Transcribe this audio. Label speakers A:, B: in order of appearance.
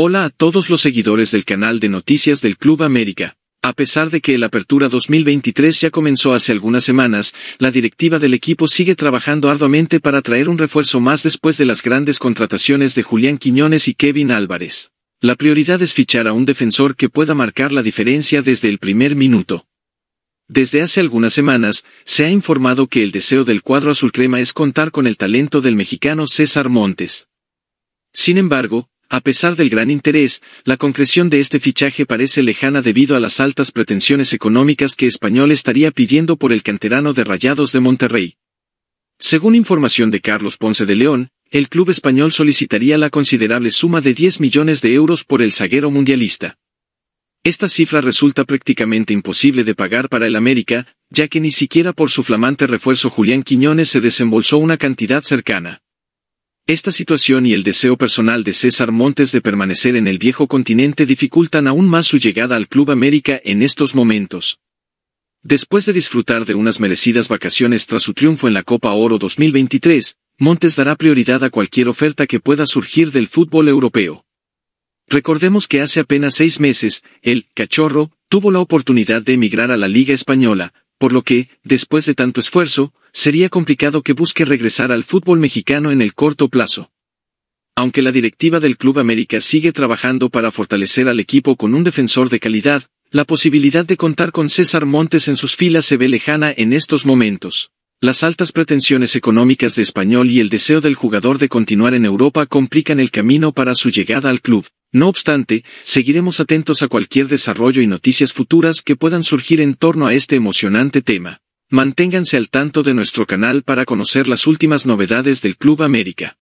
A: Hola a todos los seguidores del canal de noticias del Club América. A pesar de que el Apertura 2023 ya comenzó hace algunas semanas, la directiva del equipo sigue trabajando arduamente para traer un refuerzo más después de las grandes contrataciones de Julián Quiñones y Kevin Álvarez. La prioridad es fichar a un defensor que pueda marcar la diferencia desde el primer minuto. Desde hace algunas semanas, se ha informado que el deseo del cuadro azul crema es contar con el talento del mexicano César Montes. Sin embargo, a pesar del gran interés, la concreción de este fichaje parece lejana debido a las altas pretensiones económicas que Español estaría pidiendo por el canterano de Rayados de Monterrey. Según información de Carlos Ponce de León, el club español solicitaría la considerable suma de 10 millones de euros por el zaguero mundialista. Esta cifra resulta prácticamente imposible de pagar para el América, ya que ni siquiera por su flamante refuerzo Julián Quiñones se desembolsó una cantidad cercana. Esta situación y el deseo personal de César Montes de permanecer en el viejo continente dificultan aún más su llegada al Club América en estos momentos. Después de disfrutar de unas merecidas vacaciones tras su triunfo en la Copa Oro 2023, Montes dará prioridad a cualquier oferta que pueda surgir del fútbol europeo. Recordemos que hace apenas seis meses, el cachorro tuvo la oportunidad de emigrar a la Liga Española, por lo que, después de tanto esfuerzo, sería complicado que busque regresar al fútbol mexicano en el corto plazo. Aunque la directiva del Club América sigue trabajando para fortalecer al equipo con un defensor de calidad, la posibilidad de contar con César Montes en sus filas se ve lejana en estos momentos. Las altas pretensiones económicas de Español y el deseo del jugador de continuar en Europa complican el camino para su llegada al club. No obstante, seguiremos atentos a cualquier desarrollo y noticias futuras que puedan surgir en torno a este emocionante tema. Manténganse al tanto de nuestro canal para conocer las últimas novedades del Club América.